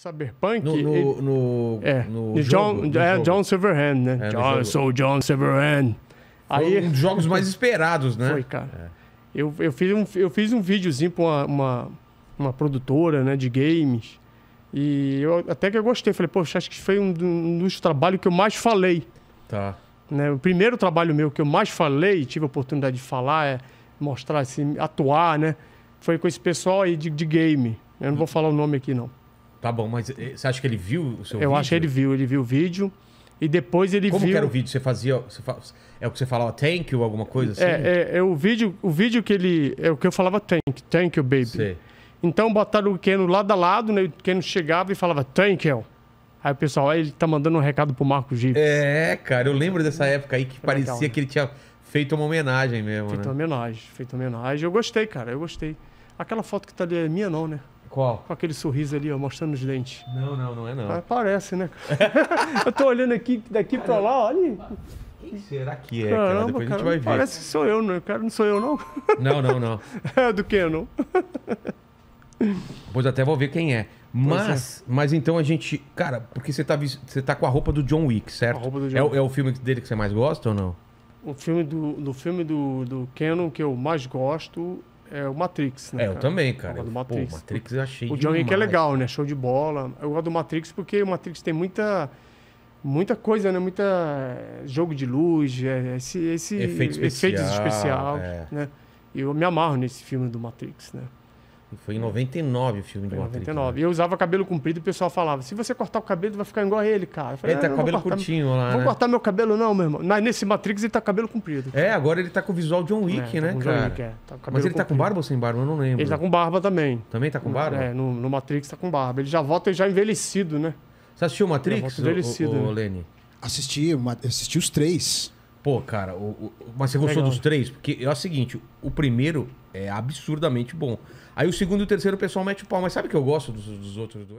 Cyberpunk? No, no, no, é, é, né? é, no John, jogo, é, John Silverhand, né? É, John, sou John Silverhand. Aí, um dos jogos mais esperados, né? Foi, cara. É. Eu, eu, fiz um, eu fiz um videozinho pra uma, uma, uma, produtora né, de games. E eu até que eu gostei. Falei, poxa, acho que foi um, um dos trabalhos que eu mais falei. Tá. Né, o primeiro trabalho meu que eu mais falei, tive a oportunidade de falar, é mostrar, assim, atuar, né? Foi com esse pessoal aí de, de game. Eu não vou falar o nome aqui, não. Tá bom, mas eh, você acha que ele viu o seu Eu vídeo? acho que ele viu, ele viu o vídeo. E depois ele Como viu. Como que era o vídeo? Você fazia. Você fa... É o que você falava thank you, alguma coisa é, assim? É, é, é, o, vídeo, o vídeo que ele. É o que eu falava thank, thank you, baby. Então botaram o Keno lado a lado, né? O Keno chegava e falava thank you. Aí o pessoal, aí ele tá mandando um recado pro Marco Gibbs. É, cara, eu lembro dessa época aí que Foi parecia legal, né? que ele tinha feito uma homenagem mesmo. Feito né? uma homenagem, feito uma homenagem. Eu gostei, cara, eu gostei. Aquela foto que tá ali é minha, não, né? Qual? Com aquele sorriso ali, ó, mostrando os dentes. Não, não, não é não. parece, né? eu tô olhando aqui, daqui para pra lá, olha. Quem será que é, Caramba, cara? Depois cara, a gente vai ver. Parece que sou eu, não. Cara, não sou eu, não. Não, não, não. É do que, não? Pois até vou ver quem é. é. Mas, é. mas então a gente. Cara, porque você tá, você tá com a roupa do John Wick, certo? A roupa do John é, Wick. é o filme dele que você mais gosta ou não? O filme do, do filme do, do Canon que eu mais gosto é o Matrix, né? É, eu cara? também, cara. Eu do Matrix. Pô, Matrix eu achei O John que é legal, né? Show de bola. Eu gosto do Matrix porque o Matrix tem muita muita coisa, né? Muita eh, jogo de luz, é, é esse, esse efeitos especial, efeitos especial é. né? E eu me amarro nesse filme do Matrix, né? Foi em 99 o filme de Matrix. 99. Né? E eu usava cabelo comprido e o pessoal falava: se você cortar o cabelo, vai ficar igual a ele, cara. falei, ele tá com cabelo curtinho lá. Não Vou né? cortar meu cabelo, não, meu irmão. Mas nesse Matrix ele tá com cabelo comprido. Cara. É, agora ele tá com o visual John Wick, é, tá né, tá cara? John Wick, é. tá Mas ele comprido. tá com barba ou sem barba? Eu não lembro. Ele tá com barba também. Também tá com barba? É, no, no Matrix tá com barba. Ele já volta já envelhecido, né? Você assistiu Matrix, o Matrix, o, o, o Leni? Assisti, assisti os três. Pô, cara, o, o, mas você gostou Legal. dos três? Porque é o seguinte, o primeiro é absurdamente bom. Aí o segundo e o terceiro o pessoal mete o pau. Mas sabe que eu gosto dos, dos outros dois?